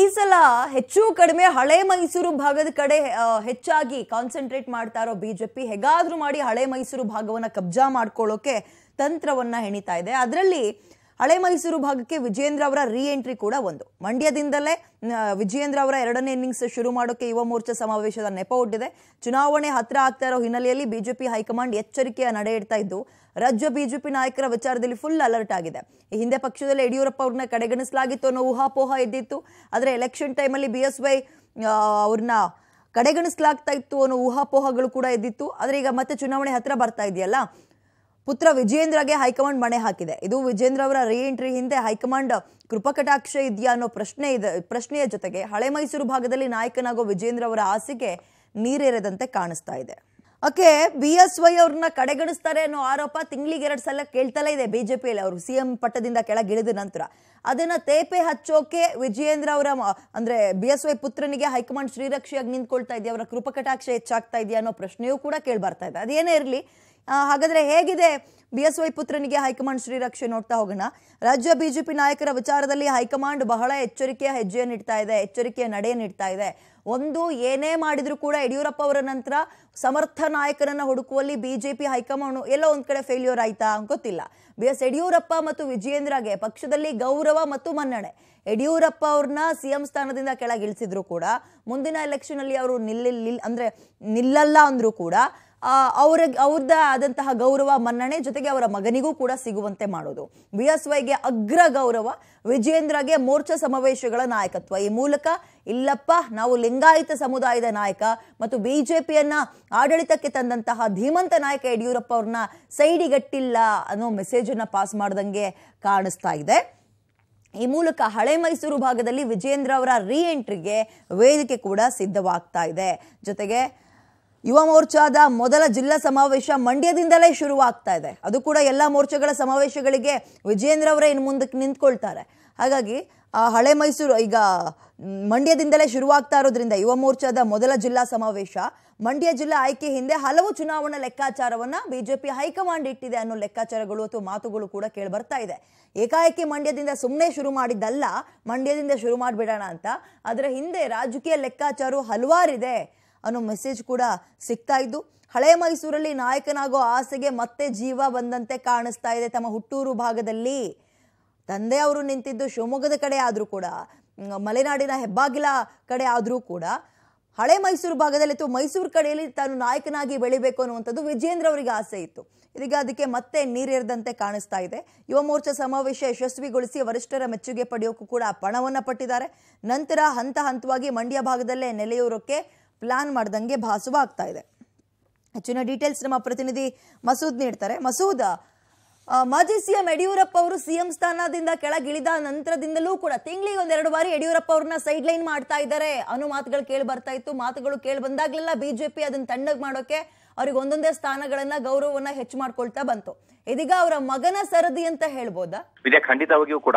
ಈ ಸಲ ಹೆಚ್ಚು ಕಡಿಮೆ ಹಳೆ ಮೈಸೂರು ಭಾಗದ ಕಡೆ ಹೆಚ್ಚಾಗಿ ಕಾನ್ಸಂಟ್ರೇಟ್ ಮಾಡ್ತಾ ಇರೋ ಬಿಜೆಪಿ ಹೇಗಾದ್ರೂ ಮಾಡಿ ಹಳೆ ಮೈಸೂರು ಭಾಗವನ್ನು ಕಬ್ಜಾ ಮಾಡ್ಕೊಳ್ಳೋಕೆ ತಂತ್ರವನ್ನ ಹೆಣಿತಾ ಇದೆ ಅದರಲ್ಲಿ ಹಳೆ ಮೈಸೂರು ಭಾಗಕ್ಕೆ ವಿಜೇಂದ್ರ ಅವರ ರೀಎಂಟ್ರಿ ಕೂಡ ಒಂದು ಮಂಡ್ಯದಿಂದಲೇ ವಿಜೇಂದ್ರ ಅವರ ಎರಡನೇ ಇನ್ನಿಂಗ್ಸ್ ಶುರು ಮಾಡೋಕ್ಕೆ ಯುವ ಮೋರ್ಚಾ ಸಮಾವೇಶದ ನೆಪ ಒಡ್ಡಿದೆ ಚುನಾವಣೆ ಹತ್ತಿರ ಆಗ್ತಾ ಇರೋ ಹಿನ್ನೆಲೆಯಲ್ಲಿ ಬಿಜೆಪಿ ಹೈಕಮಾಂಡ್ ಎಚ್ಚರಿಕೆಯ ನಡೆ ಇಡ್ತಾ ಇದ್ದು ರಾಜ್ಯ ಬಿಜೆಪಿ ನಾಯಕರ ವಿಚಾರದಲ್ಲಿ ಫುಲ್ ಅಲರ್ಟ್ ಆಗಿದೆ ಈ ಹಿಂದೆ ಪಕ್ಷದಲ್ಲಿ ಯಡಿಯೂರಪ್ಪ ಅವ್ರನ್ನ ಕಡೆಗಣಿಸಲಾಗಿತ್ತು ಅನ್ನೋ ಊಹಾಪೋಹ ಇದ್ದಿತ್ತು ಆದರೆ ಎಲೆಕ್ಷನ್ ಟೈಮಲ್ಲಿ ಬಿ ಎಸ್ ವೈ ಅವ್ರನ್ನ ಕಡೆಗಣಿಸಲಾಗ್ತಾ ಇತ್ತು ಅನ್ನೋ ಊಹಾಪೋಹಗಳು ಕೂಡ ಇದ್ದಿತ್ತು ಆದರೆ ಈಗ ಮತ್ತೆ ಚುನಾವಣೆ ಹತ್ತಿರ ಬರ್ತಾ ಇದೆಯಲ್ಲ ಪುತ್ರ ವಿಜೇಂದ್ರಗೆ ಹೈಕಮಾಂಡ್ ಮಣೆ ಹಾಕಿದೆ ಇದು ವಿಜೇಂದ್ರ ಅವರ ರೀಎಂಟ್ರಿ ಹಿಂದೆ ಹೈಕಮಾಂಡ್ ಕೃಪಕಟಾಕ್ಷ ಇದೆಯಾ ಅನ್ನೋ ಪ್ರಶ್ನೆ ಇದೆ ಪ್ರಶ್ನೆಯ ಜೊತೆಗೆ ಹಳೆ ಮೈಸೂರು ಭಾಗದಲ್ಲಿ ನಾಯಕನಾಗೋ ವಿಜೇಂದ್ರ ಅವರ ಆಸೆಗೆ ನೀರೇರದಂತೆ ಕಾಣಿಸ್ತಾ ಇದೆ ಓಕೆ ಬಿ ಎಸ್ ವೈ ಅವ್ರನ್ನ ಕಡೆಗಣಿಸ್ತಾರೆ ಅನ್ನೋ ಆರೋಪ ತಿಂಗಳಿಗೆ ಎರಡು ಸಲ ಕೇಳ್ತಲೇ ಇದೆ ಬಿಜೆಪಿಯಲ್ಲಿ ಅವರು ಸಿಎಂ ಪಟ್ಟದಿಂದ ಕೆಳಗಿಳಿದ ನಂತರ ಅದನ್ನ ತೇಪೆ ಹಚ್ಚೋಕೆ ವಿಜಯೇಂದ್ರ ಅವರ ಅಂದ್ರೆ ಬಿ ಎಸ್ ವೈ ಪುತ್ರನಿಗೆ ಹೈಕಮಾಂಡ್ ಶ್ರೀರಕ್ಷೆಯಾಗಿ ನಿಂತ್ಕೊಳ್ತಾ ಇದೆಯಾ ಅವರ ಕೃಪಕಟಾಕ್ಷ ಹೆಚ್ಚಾಗ್ತಾ ಇದೆಯಾ ಅನ್ನೋ ಪ್ರಶ್ನೆಯೂ ಕೂಡ ಕೇಳಿ ಇದೆ ಅದೇನೇ ಇರಲಿ ಹಾಗಾದರೆ ಹೇಗಿದೆ ಬಿ ಎಸ್ ವೈ ಪುತ್ರನಿಗೆ ಹೈಕಮಾಂಡ್ ಶ್ರೀರಕ್ಷೆ ನೋಡ್ತಾ ಹೋಗೋಣ ರಾಜ್ಯ ಬಿಜೆಪಿ ನಾಯಕರ ವಿಚಾರದಲ್ಲಿ ಹೈಕಮಾಂಡ್ ಬಹಳ ಎಚ್ಚರಿಕೆಯ ಹೆಜ್ಜೆಯನ್ನು ಇಡ್ತಾ ಇದೆ ಎಚ್ಚರಿಕೆಯ ನಡೆಯನ್ನು ಇಡ್ತಾ ಇದೆ ಒಂದು ಏನೇ ಮಾಡಿದರೂ ಕೂಡ ಯಡಿಯೂರಪ್ಪ ಅವರ ನಂತರ ಸಮರ್ಥ ನಾಯಕರನ್ನು ಹುಡುಕುವಲ್ಲಿ ಬಿಜೆಪಿ ಹೈಕಮಾಂಡ್ ಎಲ್ಲ ಒಂದು ಕಡೆ ಫೇಲ್ಯೂರ್ ಆಯ್ತಾ ಗೊತ್ತಿಲ್ಲ ಬಿ ಎಸ್ ಯಡಿಯೂರಪ್ಪ ಮತ್ತು ವಿಜಯೇಂದ್ರಗೆ ಪಕ್ಷದಲ್ಲಿ ಗೌರವ ಮತ್ತು ಮನ್ನಣೆ ಯಡಿಯೂರಪ್ಪ ಅವ್ರನ್ನ ಸಿ ಎಂ ಸ್ಥಾನದಿಂದ ಕೆಳಗಿಳಿಸಿದ್ರು ಕೂಡ ಮುಂದಿನ ಅಲ್ಲಿ ಅವರು ನಿಲ್ಲ ಅಂದ್ರೆ ನಿಲ್ಲಲ್ಲ ಅಂದರೂ ಕೂಡ ಅವರ ಅವ್ರದ್ದೇ ಆದಂತಹ ಗೌರವ ಮನ್ನಣೆ ಜೊತೆಗೆ ಅವರ ಮಗನಿಗೂ ಕೂಡ ಸಿಗುವಂತೆ ಮಾಡೋದು ವಿ ಎಸ್ ವೈಗೆ ಅಗ್ರ ಗೌರವ ವಿಜೇಂದ್ರಗೆ ಮೋರ್ಚಾ ಸಮಾವೇಶಗಳ ನಾಯಕತ್ವ ಈ ಮೂಲಕ ಇಲ್ಲಪ್ಪ ನಾವು ಲಿಂಗಾಯತ ಸಮುದಾಯದ ನಾಯಕ ಮತ್ತು ಬಿ ಜೆ ಪಿಯನ್ನು ಆಡಳಿತಕ್ಕೆ ತಂದಂತಹ ಧೀಮಂತ ನಾಯಕ ಯಡಿಯೂರಪ್ಪ ಅವ್ರನ್ನ ಸೈಡಿಗಟ್ಟಿಲ್ಲ ಅನ್ನೋ ಮೆಸೇಜನ್ನು ಪಾಸ್ ಮಾಡ್ದಂಗೆ ಕಾಣಿಸ್ತಾ ಇದೆ ಈ ಮೂಲಕ ಹಳೆ ಮೈಸೂರು ಭಾಗದಲ್ಲಿ ವಿಜೇಂದ್ರ ಅವರ ರೀ ಎಂಟ್ರಿಗೆ ವೇದಿಕೆ ಕೂಡ ಸಿದ್ಧವಾಗ್ತಾ ಇದೆ ಜೊತೆಗೆ ಯುವ ಮೋರ್ಚಾದ ಮೊದಲ ಜಿಲ್ಲಾ ಸಮಾವೇಶ ಮಂಡ್ಯದಿಂದಲೇ ಶುರುವಾಗ್ತಾ ಇದೆ ಅದು ಕೂಡ ಎಲ್ಲ ಮೋರ್ಚಾಗಳ ಸಮಾವೇಶಗಳಿಗೆ ವಿಜಯೇಂದ್ರ ಅವರೇ ಇನ್ನು ಮುಂದಕ್ಕೆ ನಿಂತ್ಕೊಳ್ತಾರೆ ಹಾಗಾಗಿ ಆ ಹಳೆ ಮೈಸೂರು ಈಗ ಮಂಡ್ಯದಿಂದಲೇ ಶುರುವಾಗ್ತಾ ಇರೋದ್ರಿಂದ ಯುವ ಮೋರ್ಚಾದ ಮೊದಲ ಜಿಲ್ಲಾ ಸಮಾವೇಶ ಮಂಡ್ಯ ಜಿಲ್ಲಾ ಆಯ್ಕೆ ಹಿಂದೆ ಹಲವು ಚುನಾವಣಾ ಲೆಕ್ಕಾಚಾರವನ್ನು ಬಿಜೆಪಿ ಹೈಕಮಾಂಡ್ ಇಟ್ಟಿದೆ ಅನ್ನೋ ಲೆಕ್ಕಾಚಾರಗಳು ಅಥವಾ ಮಾತುಗಳು ಕೂಡ ಕೇಳಿ ಬರ್ತಾ ಇದೆ ಏಕಾಏಕಿ ಮಂಡ್ಯದಿಂದ ಸುಮ್ಮನೆ ಶುರು ಮಾಡಿದ್ದಲ್ಲ ಮಂಡ್ಯದಿಂದ ಶುರು ಮಾಡಿಬಿಡೋಣ ಅಂತ ಅದರ ಹಿಂದೆ ರಾಜಕೀಯ ಲೆಕ್ಕಾಚಾರ ಹಲವಾರಿದೆ ಅನ್ನೋ ಮೆಸೇಜ್ ಕೂಡ ಸಿಗ್ತಾ ಇದ್ದು ಹಳೆ ಮೈಸೂರಲ್ಲಿ ನಾಯಕನಾಗೋ ಆಸೆಗೆ ಮತ್ತೆ ಜೀವ ಬಂದಂತೆ ಕಾಣಿಸ್ತಾ ಇದೆ ತಮ್ಮ ಹುಟ್ಟೂರು ಭಾಗದಲ್ಲಿ ತಂದೆ ಅವರು ನಿಂತಿದ್ದು ಶಿವಮೊಗ್ಗದ ಕಡೆ ಆದರೂ ಕೂಡ ಮಲೆನಾಡಿನ ಹೆಬ್ಬಾಗಿಲ ಕಡೆ ಆದರೂ ಕೂಡ ಹಳೆ ಮೈಸೂರು ಭಾಗದಲ್ಲಿ ಅಥವಾ ಮೈಸೂರು ಕಡೆಯಲ್ಲಿ ತಾನು ನಾಯಕನಾಗಿ ಬೆಳಿಬೇಕು ಅನ್ನುವಂಥದ್ದು ವಿಜೇಂದ್ರ ಅವರಿಗೆ ಆಸೆ ಇತ್ತು ಇದೀಗ ಅದಕ್ಕೆ ಮತ್ತೆ ನೀರಿರದಂತೆ ಕಾಣಿಸ್ತಾ ಇದೆ ಯುವ ಮೋರ್ಚಾ ಸಮಾವೇಶ ಯಶಸ್ವಿಗೊಳಿಸಿ ವರಿಷ್ಠರ ಮೆಚ್ಚುಗೆ ಪಡೆಯೋಕ್ಕೂ ಕೂಡ ಪಣವನ್ನು ಪಟ್ಟಿದ್ದಾರೆ ನಂತರ ಹಂತ ಹಂತವಾಗಿ ಮಂಡ್ಯ ಭಾಗದಲ್ಲೇ ನೆಲೆಯೂರೋಕ್ಕೆ ಪ್ಲಾನ್ ಮಾಡ್ದಂಗೆ ಭಾಸುವ ಆಗ್ತಾ ಇದೆ ಹೆಚ್ಚಿನ ಡೀಟೇಲ್ಸ್ ನಮ್ಮ ಪ್ರತಿನಿಧಿ ಮಸೂದ್ ನೀಡ್ತಾರೆ ಮಸೂದ್ ಮಾಜಿ ಸಿಎಂ ಯಡಿಯೂರಪ್ಪ ಅವರು ಸಿಎಂ ಸ್ಥಾನದಿಂದ ಕೆಳಗಿಳಿದ ನಂತರದಿಂದಲೂ ಕೂಡ ತಿಂಗಳಿಗೆ ಒಂದೆರಡು ಬಾರಿ ಯಡಿಯೂರಪ್ಪ ಅವ್ರನ್ನ ಸೈಡ್ ಲೈನ್ ಮಾಡ್ತಾ ಇದ್ದಾರೆ ಅನ್ನೋ ಮಾತುಗಳು ಕೇಳಿ ಬರ್ತಾ ಇತ್ತು ಮಾತುಗಳು ಕೇಳಿ ಬಂದಾಗ್ಲೆಲ್ಲ ಬಿಜೆಪಿ ಅದನ್ನ ತಣ್ಣಗೆ ಮಾಡೋಕೆ ಅವ್ರಿಗೆ ಒಂದೊಂದೇ ಸ್ಥಾನಗಳನ್ನ ಗೌರವವನ್ನ ಹೆಚ್ಚು ಮಾಡ್ಕೊಳ್ತಾ ಬಂತು ಇದೀಗ ಅವರ ಮಗನ ಸರದಿ ಅಂತ ಹೇಳ್ಬೋದಾ ವಿಜಯ ಖಂಡಿತವಾಗಿಯೂ ಕೂಡ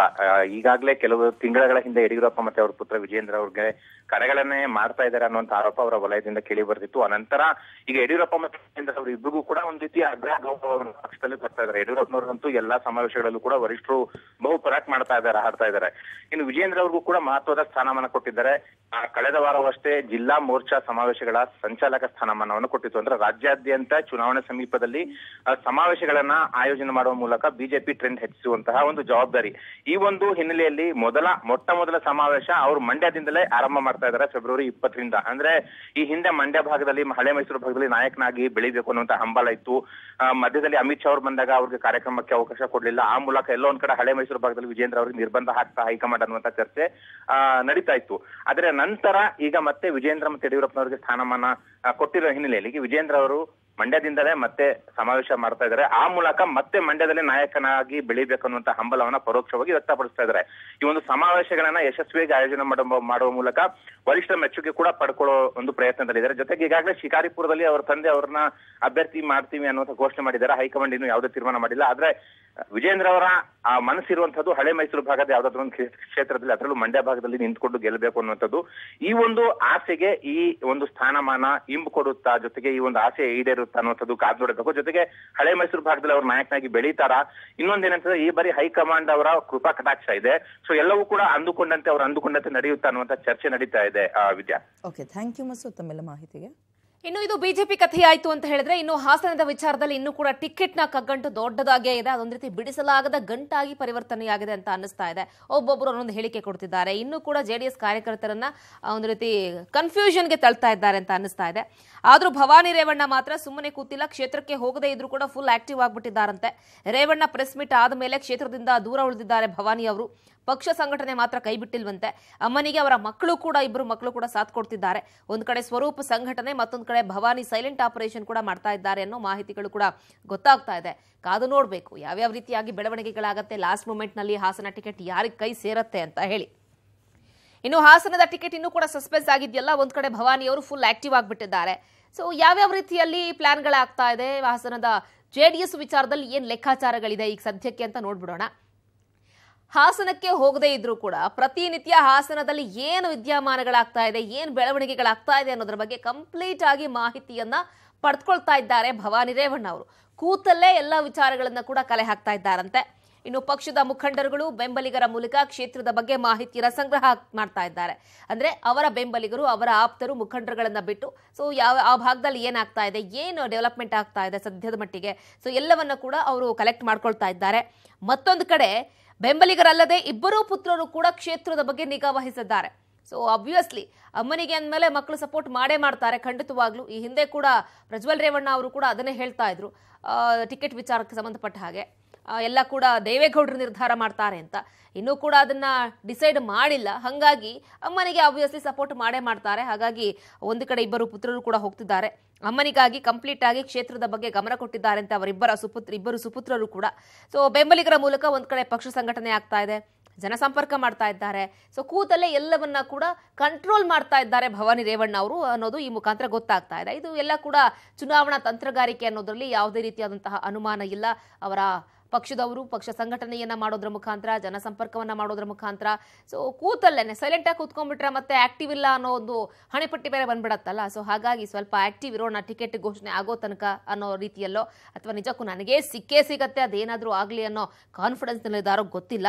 ಈಗಾಗಲೇ ಕೆಲವು ತಿಂಗಳ ಹಿಂದೆ ಯಡಿಯೂರಪ್ಪ ಮತ್ತೆ ಅವರ ಪುತ್ರ ವಿಜೇಂದ್ರ ಅವ್ರಿಗೆ ಕರೆಗಳನ್ನೇ ಮಾಡ್ತಾ ಇದ್ದಾರೆ ಅನ್ನುವಂತ ಆರೋಪ ಅವರ ವಲಯದಿಂದ ಕೇಳಿ ಬರ್ತಿತ್ತು ಅನಂತರ ಈಗ ಯಡಿಯೂರಪ್ಪ ಮತ್ತು ವಿಜಯೇಂದ್ರ ಅವರು ಇಬ್ಬರಿಗೂ ಕೂಡ ಒಂದ್ ರೀತಿ ಅಗ್ರಹ ಗೌರವ ಪಕ್ಷದಲ್ಲಿ ಬರ್ತಾ ಇದ್ದಾರೆ ಯಡಿಯೂರಪ್ಪನವರಂತೂ ಎಲ್ಲಾ ಸಮಾವೇಶಗಳಲ್ಲೂ ಕೂಡ ವರಿಷ್ಠರು ಬಹು ಪರಾಟ್ ಮಾಡ್ತಾ ಇದ್ದಾರೆ ಹಾಡ್ತಾ ಇದ್ದಾರೆ ಇನ್ನು ವಿಜಯೇಂದ್ರ ಅವ್ರಿಗೂ ಕೂಡ ಮಹತ್ವದ ಸ್ಥಾನಮಾನ ಕೊಟ್ಟಿದ್ದಾರೆ ಕಳೆದ ವಾರವಷ್ಟೇ ಜಿಲ್ಲಾ ಮೋರ್ಚಾ ಸಮಾವೇಶಗಳ ಸಂಚಾಲಕ ಸ್ಥಾನಮಾನವನ್ನು ಕೊಟ್ಟಿತ್ತು ಅಂದ್ರೆ ರಾಜ್ಯಾದ್ಯಂತ ಚುನಾವಣೆ ಸಮೀಪದಲ್ಲಿ ಸಮಾವೇಶಗಳನ್ನ ಆಯೋಜನೆ ಮಾಡುವ ಮೂಲಕ ಬಿಜೆಪಿ ಟ್ರೆಂಡ್ ಹೆಚ್ಚಿಸುವಂತಹ ಒಂದು ಜವಾಬ್ದಾರಿ ಈ ಒಂದು ಹಿನ್ನೆಲೆಯಲ್ಲಿ ಮೊದಲ ಮೊಟ್ಟ ಮೊದಲ ಸಮಾವೇಶ ಅವರು ಮಂಡ್ಯದಿಂದಲೇ ಆರಂಭ ಮಾಡ್ತಾ ಇದ್ದಾರೆ ಫೆಬ್ರವರಿ ಇಪ್ಪತ್ತರಿಂದ ಅಂದ್ರೆ ಈ ಹಿಂದೆ ಮಂಡ್ಯ ಭಾಗದಲ್ಲಿ ಹಳೆ ಮೈಸೂರು ಭಾಗದಲ್ಲಿ ನಾಯಕನಾಗಿ ಬೆಳಿಬೇಕು ಅನ್ನುವಂತಹ ಹಂಬಲ ಇತ್ತು ಮಧ್ಯದಲ್ಲಿ ಅಮಿತ್ ಶಾ ಅವರು ಬಂದಾಗ ಅವ್ರಿಗೆ ಕಾರ್ಯಕ್ರಮಕ್ಕೆ ಅವಕಾಶ ಕೊಡಲಿಲ್ಲ ಆ ಮೂಲಕ ಎಲ್ಲೋ ಒಂದ್ ಕಡೆ ಹಳೆ ಮೈಸೂರು ಭಾಗದಲ್ಲಿ ವಿಜೇಂದ್ರ ಅವರಿಗೆ ನಿರ್ಬಂಧ ಹಾಕ್ತಾ ಹೈಕಮಾಂಡ್ ಅನ್ನುವಂತ ಚರ್ಚೆ ನಡೀತಾ ಇತ್ತು ಆದ್ರೆ ನಂತರ ಈಗ ಮತ್ತೆ ವಿಜೇಂದ್ರ ಮತ್ತೆ ಯಡಿಯೂರಪ್ಪನವರಿಗೆ ಸ್ಥಾನಮಾನ ಕೊಟ್ಟಿರೋ ಹಿನ್ನೆಲೆಯಲ್ಲಿ ವಿಜೇಂದ್ರ ಅವರು ಮಂಡ್ಯದಿಂದಲೇ ಮತ್ತೆ ಸಮಾವೇಶ ಮಾಡ್ತಾ ಇದ್ದಾರೆ ಆ ಮೂಲಕ ಮತ್ತೆ ಮಂಡ್ಯದಲ್ಲಿ ನಾಯಕನಾಗಿ ಅನ್ನುವಂತ ಹಂಬಲವನ್ನ ಪರೋಕ್ಷವಾಗಿ ವ್ಯಕ್ತಪಡಿಸ್ತಾ ಇದ್ದಾರೆ ಈ ಒಂದು ಸಮಾವೇಶಗಳನ್ನ ಯಶಸ್ವಿಯಾಗಿ ಆಯೋಜನೆ ಮಾಡುವ ಮೂಲಕ ವರಿಷ್ಠ ಮೆಚ್ಚುಗೆ ಕೂಡ ಪಡ್ಕೊಳ್ಳೋ ಒಂದು ಪ್ರಯತ್ನದಲ್ಲಿದ್ದಾರೆ ಜೊತೆಗೆ ಈಗಾಗಲೇ ಶಿಕಾರಿಪುರದಲ್ಲಿ ಅವರ ತಂದೆ ಅವ್ರನ್ನ ಅಭ್ಯರ್ಥಿ ಮಾಡ್ತೀವಿ ಅನ್ನುವಂತ ಘೋಷಣೆ ಮಾಡಿದ್ದಾರೆ ಹೈಕಮಾಂಡ್ ಇನ್ನೂ ಯಾವುದೇ ತೀರ್ಮಾನ ಮಾಡಿಲ್ಲ ಆದ್ರೆ ವಿಜೇಂದ್ರ ಅವರ ಆ ಮನಸ್ಸಿರುವಂತದ್ದು ಹಳೆ ಮೈಸೂರು ಭಾಗದ ಯಾವ್ದಾದ್ರು ಒಂದು ಕ್ಷೇತ್ರದಲ್ಲಿ ಅದರಲ್ಲೂ ಮಂಡ್ಯ ಭಾಗದಲ್ಲಿ ನಿಂತ್ಕೊಂಡು ಗೆಲ್ಲಬೇಕು ಅನ್ನುವಂಥದ್ದು ಈ ಒಂದು ಆಸೆಗೆ ಈ ಒಂದು ಸ್ಥಾನಮಾನ ಇಂಬು ಕೊಡುತ್ತಾ ಜೊತೆಗೆ ಈ ಒಂದು ಆಸೆ ಈಡೇರು ಅನ್ನುವಂಥದ್ದು ಕಾದ್ ನೋಡಬೇಕು ಜೊತೆಗೆ ಹಳೆ ಮೈಸೂರು ಭಾಗದಲ್ಲಿ ಅವ್ರ ನಾಯಕನಾಗಿ ಬೆಳೀತಾರ ಇನ್ನೊಂದೇನಂತಂದ್ರೆ ಈ ಬಾರಿ ಹೈಕಮಾಂಡ್ ಅವರ ಕೃಪಾ ಕಟಾಕ್ಷ ಇದೆ ಸೊ ಎಲ್ಲವೂ ಕೂಡ ಅಂದುಕೊಂಡಂತೆ ಅವ್ರು ಅಂದುಕೊಂಡಂತೆ ನಡೆಯುತ್ತ ಅನ್ನುವಂಥ ಚರ್ಚೆ ನಡೀತಾ ಇದೆ Vidya okay thank you Masood ತಮ್ಮೆಲ್ಲ ಮಾಹಿತಿಗೆ ಇನ್ನು ಇದು ಬಿಜೆಪಿ ಕಥೆಯಾಯಿತು ಅಂತ ಹೇಳಿದ್ರೆ ಇನ್ನು ಹಾಸನದ ವಿಚಾರದಲ್ಲಿ ಇನ್ನೂ ಕೂಡ ಟಿಕೆಟ್ನ ಕಗ್ಗಂಟು ದೊಡ್ಡದಾಗೇ ಇದೆ ಅದೊಂದು ರೀತಿ ಬಿಡಿಸಲಾಗದ ಗಂಟಾಗಿ ಪರಿವರ್ತನೆಯಾಗಿದೆ ಅಂತ ಅನಿಸ್ತಾ ಇದೆ ಒಬ್ಬೊಬ್ಬರು ಒಂದೊಂದು ಹೇಳಿಕೆ ಕೊಡ್ತಿದ್ದಾರೆ ಇನ್ನೂ ಕೂಡ ಜೆಡಿಎಸ್ ಕಾರ್ಯಕರ್ತರನ್ನ ಒಂದು ರೀತಿ ಕನ್ಫ್ಯೂಷನ್ಗೆ ತಳ್ತಾ ಇದ್ದಾರೆ ಅಂತ ಅನಿಸ್ತಾ ಇದೆ ಆದರೂ ಭವಾನಿ ರೇವಣ್ಣ ಮಾತ್ರ ಸುಮ್ಮನೆ ಕೂತಿಲ್ಲ ಕ್ಷೇತ್ರಕ್ಕೆ ಹೋಗದೇ ಇದ್ರೂ ಕೂಡ ಫುಲ್ ಆಕ್ಟಿವ್ ಆಗಿಬಿಟ್ಟಿದ್ದಾರಂತೆ ರೇವಣ್ಣ ಪ್ರೆಸ್ ಮೀಟ್ ಆದ ಮೇಲೆ ಕ್ಷೇತ್ರದಿಂದ ದೂರ ಉಳಿದಿದ್ದಾರೆ ಭವಾನಿ ಅವರು ಪಕ್ಷ ಸಂಘಟನೆ ಮಾತ್ರ ಕೈ ಬಿಟ್ಟಿಲ್ವಂತೆ ಅಮ್ಮನಿಗೆ ಅವರ ಮಕ್ಕಳು ಕೂಡ ಇಬ್ಬರು ಮಕ್ಕಳು ಕೂಡ ಸಾಥ್ ಕೊಡ್ತಿದ್ದಾರೆ ಒಂದು ಕಡೆ ಸ್ವರೂಪ ಸಂಘಟನೆ ಮತ್ತೊಂದು ಕಡೆ ಭವಾನಿ ಸೈಲೆಂಟ್ ಆಪರೇಷನ್ ಕೂಡ ಮಾಡ್ತಾ ಇದ್ದಾರೆ ಅನ್ನೋ ಮಾಹಿತಿಗಳು ಕೂಡ ಗೊತ್ತಾಗ್ತಾ ಇದೆ ಕಾದು ನೋಡಬೇಕು ಯಾವ್ಯಾವ ರೀತಿಯಾಗಿ ಬೆಳವಣಿಗೆಗಳಾಗತ್ತೆ ಲಾಸ್ಟ್ ಮೂಮೆಂಟ್ನಲ್ಲಿ ಹಾಸನ ಟಿಕೆಟ್ ಯಾರಿಗೆ ಕೈ ಸೇರತ್ತೆ ಅಂತ ಹೇಳಿ ಇನ್ನು ಹಾಸನದ ಟಿಕೆಟ್ ಇನ್ನೂ ಕೂಡ ಸಸ್ಪೆನ್ಸ್ ಆಗಿದೆಯಲ್ಲ ಒಂದು ಕಡೆ ಭವಾನಿಯವರು ಫುಲ್ ಆಕ್ಟಿವ್ ಆಗಿಬಿಟ್ಟಿದ್ದಾರೆ ಸೊ ಯಾವ್ಯಾವ ರೀತಿಯಲ್ಲಿ ಪ್ಲಾನ್ಗಳಾಗ್ತಾ ಇದೆ ಹಾಸನದ ಜೆ ಡಿ ಎಸ್ ವಿಚಾರದಲ್ಲಿ ಏನು ಲೆಕ್ಕಾಚಾರಗಳಿದೆ ಈಗ ಸದ್ಯಕ್ಕೆ ಅಂತ ನೋಡ್ಬಿಡೋಣ ಹಾಸನಕ್ಕೆ ಹೋಗದೇ ಇದ್ರೂ ಕೂಡ ಪ್ರತಿನಿತ್ಯ ಹಾಸನದಲ್ಲಿ ಏನು ವಿದ್ಯಮಾನಗಳಾಗ್ತಾ ಇದೆ ಏನು ಬೆಳವಣಿಗೆಗಳಾಗ್ತಾ ಇದೆ ಅನ್ನೋದ್ರ ಬಗ್ಗೆ ಕಂಪ್ಲೀಟ್ ಆಗಿ ಮಾಹಿತಿಯನ್ನ ಪಡೆದುಕೊಳ್ತಾ ಇದ್ದಾರೆ ಭವಾನಿ ರೇವಣ್ಣ ಅವರು ಕೂತಲ್ಲೇ ಎಲ್ಲ ವಿಚಾರಗಳನ್ನ ಕೂಡ ಕಲೆ ಹಾಕ್ತಾ ಇದ್ದಾರಂತೆ ಇನ್ನು ಪಕ್ಷದ ಮುಖಂಡರುಗಳು ಬೆಂಬಲಿಗರ ಮೂಲಕ ಕ್ಷೇತ್ರದ ಬಗ್ಗೆ ಮಾಹಿತಿ ಸಂಗ್ರಹ ಮಾಡ್ತಾ ಇದ್ದಾರೆ ಅಂದ್ರೆ ಅವರ ಬೆಂಬಲಿಗರು ಅವರ ಆಪ್ತರು ಮುಖಂಡರುಗಳನ್ನ ಬಿಟ್ಟು ಸೊ ಯಾವ ಆ ಭಾಗದಲ್ಲಿ ಏನಾಗ್ತಾ ಇದೆ ಏನು ಡೆವಲಪ್ಮೆಂಟ್ ಆಗ್ತಾ ಇದೆ ಸದ್ಯದ ಮಟ್ಟಿಗೆ ಸೊ ಎಲ್ಲವನ್ನ ಕೂಡ ಅವರು ಕಲೆಕ್ಟ್ ಮಾಡ್ಕೊಳ್ತಾ ಇದ್ದಾರೆ ಮತ್ತೊಂದು ಕಡೆ ಬೆಂಬಲಿಗರಲ್ಲದೆ ಇಬ್ಬರೂ ಪುತ್ರರು ಕೂಡ ಕ್ಷೇತ್ರದ ಬಗ್ಗೆ ನಿಗಾ ವಹಿಸಿದ್ದಾರೆ ಸೊ ಅಬ್ವಿಯಸ್ಲಿ ಅಮ್ಮನಿಗೆ ಅಂದಮೇಲೆ ಮಕ್ಕಳು ಸಪೋರ್ಟ್ ಮಾಡೇ ಮಾಡ್ತಾರೆ ಖಂಡಿತವಾಗ್ಲೂ ಈ ಹಿಂದೆ ಕೂಡ ಪ್ರಜ್ವಲ್ ರೇವಣ್ಣ ಅವರು ಕೂಡ ಅದನ್ನೇ ಹೇಳ್ತಾ ಇದ್ರು ಟಿಕೆಟ್ ವಿಚಾರಕ್ಕೆ ಸಂಬಂಧಪಟ್ಟ ಹಾಗೆ ಎಲ್ಲ ಕೂಡ ದೇವೇಗೌಡರು ನಿರ್ಧಾರ ಮಾಡ್ತಾರೆ ಅಂತ ಇನ್ನೂ ಕೂಡ ಅದನ್ನ ಡಿಸೈಡ್ ಮಾಡಿಲ್ಲ ಹಂಗಾಗಿ ಅಮ್ಮನಿಗೆ ಆಬ್ವಿಯಸ್ಲಿ ಸಪೋರ್ಟ್ ಮಾಡೇ ಮಾಡ್ತಾರೆ ಹಾಗಾಗಿ ಒಂದು ಕಡೆ ಇಬ್ಬರು ಪುತ್ರರು ಕೂಡ ಹೋಗ್ತಿದ್ದಾರೆ ಅಮ್ಮನಿಗಾಗಿ ಕಂಪ್ಲೀಟ್ ಆಗಿ ಕ್ಷೇತ್ರದ ಬಗ್ಗೆ ಗಮನ ಕೊಟ್ಟಿದ್ದಾರೆ ಅಂತ ಅವರಿಬ್ಬರ ಸುಪುತ್ರ ಇಬ್ಬರು ಸುಪುತ್ರರು ಕೂಡ ಸೊ ಬೆಂಬಲಿಗರ ಮೂಲಕ ಒಂದು ಕಡೆ ಪಕ್ಷ ಸಂಘಟನೆ ಆಗ್ತಾ ಇದೆ ಜನಸಂಪರ್ಕ ಮಾಡ್ತಾ ಇದ್ದಾರೆ ಸೊ ಕೂತಲ್ಲೇ ಎಲ್ಲವನ್ನ ಕೂಡ ಕಂಟ್ರೋಲ್ ಮಾಡ್ತಾ ಇದ್ದಾರೆ ಭವಾನಿ ರೇವಣ್ಣ ಅವರು ಅನ್ನೋದು ಈ ಮುಖಾಂತರ ಗೊತ್ತಾಗ್ತಾ ಇದೆ ಇದು ಎಲ್ಲ ಕೂಡ ಚುನಾವಣಾ ತಂತ್ರಗಾರಿಕೆ ಅನ್ನೋದರಲ್ಲಿ ಯಾವುದೇ ರೀತಿಯಾದಂತಹ ಅನುಮಾನ ಇಲ್ಲ ಅವರ ಪಕ್ಷದವರು ಪಕ್ಷ ಸಂಘಟನೆಯನ್ನ ಮಾಡೋದ್ರ ಮುಖಾಂತರ ಜನಸಂಪರ್ಕವನ್ನ ಮಾಡೋದ್ರ ಮುಖಾಂತರ ಸೊ ಕೂತಲ್ಲೇನೆ ಸೈಲೆಂಟ್ ಆಗಿ ಕೂತ್ಕೊಂಡ್ಬಿಟ್ರೆ ಮತ್ತೆ ಆಕ್ಟಿವ್ ಇಲ್ಲ ಅನ್ನೋ ಒಂದು ಹಣೆಪಟ್ಟಿ ಬೇರೆ ಬಂದ್ಬಿಡತ್ತಲ್ಲ ಸೊ ಹಾಗಾಗಿ ಸ್ವಲ್ಪ ಆಕ್ಟಿವ್ ಇರೋಣ ಟಿಕೆಟ್ ಘೋಷಣೆ ಆಗೋ ತನಕ ಅನ್ನೋ ರೀತಿಯಲ್ಲೋ ಅಥವಾ ನಿಜಕ್ಕೂ ನನಗೆ ಸಿಕ್ಕೇ ಸಿಗತ್ತೆ ಅದೇನಾದರೂ ಆಗಲಿ ಅನ್ನೋ ಕಾನ್ಫಿಡೆನ್ಸ್ ಇದ್ದಾರೋ ಗೊತ್ತಿಲ್ಲ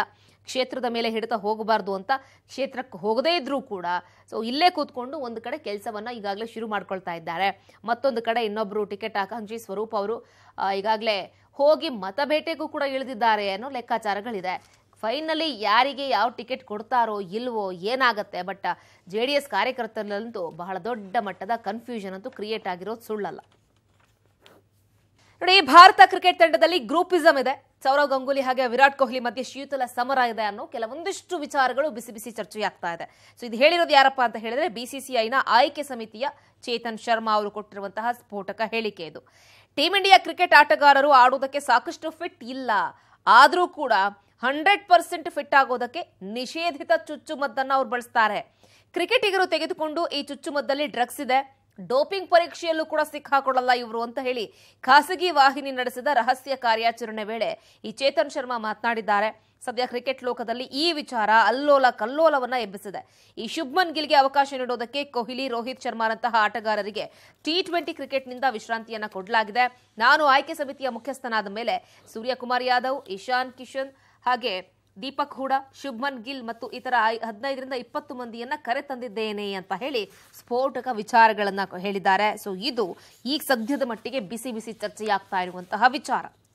ಕ್ಷೇತ್ರದ ಮೇಲೆ ಹಿಡಿತಾ ಹೋಗಬಾರ್ದು ಅಂತ ಕ್ಷೇತ್ರಕ್ಕೆ ಹೋಗದೇ ಇದ್ರೂ ಕೂಡ ಸೊ ಇಲ್ಲೇ ಕೂತ್ಕೊಂಡು ಒಂದು ಕಡೆ ಕೆಲಸವನ್ನ ಈಗಾಗಲೇ ಶುರು ಮಾಡ್ಕೊಳ್ತಾ ಇದ್ದಾರೆ ಮತ್ತೊಂದು ಕಡೆ ಇನ್ನೊಬ್ರು ಟಿಕೆಟ್ ಆಕಾಂಕ್ಷಿ ಸ್ವರೂಪ್ ಅವರು ಈಗಾಗಲೇ ಹೋಗಿ ಮತಬೇಟೆಗೂ ಕೂಡ ಇಳಿದಿದ್ದಾರೆ ಅನ್ನೋ ಲೆಕ್ಕಾಚಾರಗಳಿದೆ ಫೈನಲಿ ಯಾರಿಗೆ ಯಾವ ಟಿಕೆಟ್ ಕೊಡ್ತಾರೋ ಇಲ್ವೋ ಏನಾಗುತ್ತೆ ಬಟ್ ಜೆ ಡಿ ಎಸ್ ಕಾರ್ಯಕರ್ತರಲ್ಲಂತೂ ಬಹಳ ದೊಡ್ಡ ಮಟ್ಟದ ಕನ್ಫ್ಯೂಷನ್ ಅಂತೂ ಕ್ರಿಯೇಟ್ ಆಗಿರೋದು ಸುಳ್ಳಲ್ಲ ನೋಡಿ ಭಾರತ ಕ್ರಿಕೆಟ್ ತಂಡದಲ್ಲಿ ಗ್ರೂಪಿಸಮ್ ಇದೆ ಸೌರವ್ ಗಂಗೂಲಿ ಹಾಗೆ ವಿರಾಟ್ ಕೊಹ್ಲಿ ಮಧ್ಯೆ ಶೀತಲ ಸಮರ ಇದೆ ಅನ್ನೋ ಕೆಲವೊಂದಿಷ್ಟು ವಿಚಾರಗಳು ಬಿಸಿ ಬಿಸಿ ಚರ್ಚೆಯಾಗ್ತಾ ಇದೆ ಸೊ ಇದು ಹೇಳಿರೋದು ಯಾರಪ್ಪ ಅಂತ ಹೇಳಿದ್ರೆ ಬಿಸಿಸಿಐನ ಆಯ್ಕೆ ಸಮಿತಿಯ ಚೇತನ್ ಶರ್ಮಾ ಅವರು ಕೊಟ್ಟಿರುವಂತಹ ಸ್ಫೋಟಕ ಹೇಳಿಕೆ ಇದು ಟೀಮ್ ಇಂಡಿಯಾ ಕ್ರಿಕೆಟ್ ಆಟಗಾರರು ಆಡೋದಕ್ಕೆ ಸಾಕಷ್ಟು ಫಿಟ್ ಇಲ್ಲ ಆದರೂ ಕೂಡ ಹಂಡ್ರೆಡ್ ಪರ್ಸೆಂಟ್ ಫಿಟ್ ಆಗೋದಕ್ಕೆ ನಿಷೇಧಿತ ಚುಚ್ಚುಮದ್ದನ್ನು ಅವ್ರು ಬಳಸ್ತಾರೆ ಕ್ರಿಕೆಟಿಗರು ತೆಗೆದುಕೊಂಡು ಈ ಚುಚ್ಚುಮದ್ದಲ್ಲಿ ಡ್ರಗ್ಸ್ ಇದೆ ಡೋಪಿಂಗ್ ಪರೀಕ್ಷೆಯಲ್ಲೂ ಕೂಡ ಸಿಕ್ಕಾಕೊಳ್ಳಲ್ಲ ಇವರು ಅಂತ ಹೇಳಿ ಖಾಸಗಿ ವಾಹಿನಿ ನಡೆಸಿದ ರಹಸ್ಯ ಕಾರ್ಯಾಚರಣೆ ವೇಳೆ ಈ ಚೇತನ್ ಶರ್ಮಾ ಮಾತನಾಡಿದ್ದಾರೆ ಸದ್ಯ ಕ್ರಿಕೆಟ್ ಲೋಕದಲ್ಲಿ ಈ ವಿಚಾರ ಅಲ್ಲೋಲ ಕಲ್ಲೋಲವನ್ನ ಎಬ್ಬಿಸಿದೆ ಈ ಶುಭ್ಮನ್ ಗಿಲ್ಗೆ ಅವಕಾಶ ನೀಡೋದಕ್ಕೆ ಕೊಹ್ಲಿ ರೋಹಿತ್ ಶರ್ಮಾರಂತಹ ಆಟಗಾರರಿಗೆ ಟಿ ಟ್ವೆಂಟಿ ಕ್ರಿಕೆಟ್ನಿಂದ ವಿಶ್ರಾಂತಿಯನ್ನು ಕೊಡಲಾಗಿದೆ ನಾನು ಆಯ್ಕೆ ಸಮಿತಿಯ ಮುಖ್ಯಸ್ಥನಾದ ಮೇಲೆ ಸೂರ್ಯಕುಮಾರ್ ಯಾದವ್ ಇಶಾನ್ ಕಿಶನ್ ಹಾಗೆ ದೀಪಕ್ ಹೂಡಾ ಶುಭ್ಮನ್ ಗಿಲ್ ಮತ್ತು ಇತರ ಹದಿನೈದರಿಂದ ಇಪ್ಪತ್ತು ಮಂದಿಯನ್ನ ತಂದಿದ್ದೇನೆ ಅಂತ ಹೇಳಿ ಸ್ಫೋಟಕ ವಿಚಾರಗಳನ್ನ ಹೇಳಿದ್ದಾರೆ ಸೊ ಇದು ಈಗ ಸದ್ಯದ ಮಟ್ಟಿಗೆ ಬಿಸಿ ಬಿಸಿ ಚರ್ಚೆಯಾಗ್ತಾ ಇರುವಂತಹ ವಿಚಾರ